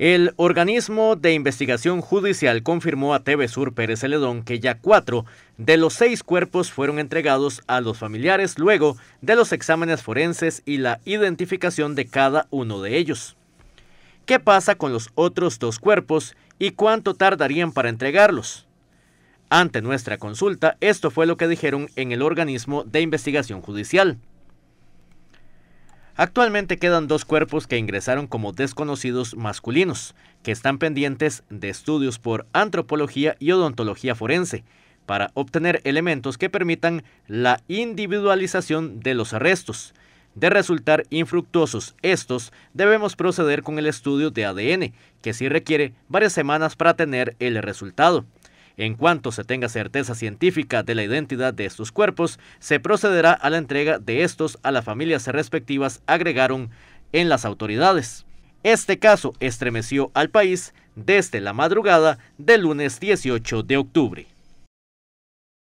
El organismo de investigación judicial confirmó a TV Sur Pérez Celedón que ya cuatro de los seis cuerpos fueron entregados a los familiares luego de los exámenes forenses y la identificación de cada uno de ellos. ¿Qué pasa con los otros dos cuerpos y cuánto tardarían para entregarlos? Ante nuestra consulta, esto fue lo que dijeron en el organismo de investigación judicial. Actualmente quedan dos cuerpos que ingresaron como desconocidos masculinos, que están pendientes de estudios por antropología y odontología forense, para obtener elementos que permitan la individualización de los arrestos. De resultar infructuosos estos, debemos proceder con el estudio de ADN, que sí requiere varias semanas para tener el resultado. En cuanto se tenga certeza científica de la identidad de estos cuerpos, se procederá a la entrega de estos a las familias respectivas, agregaron en las autoridades. Este caso estremeció al país desde la madrugada del lunes 18 de octubre.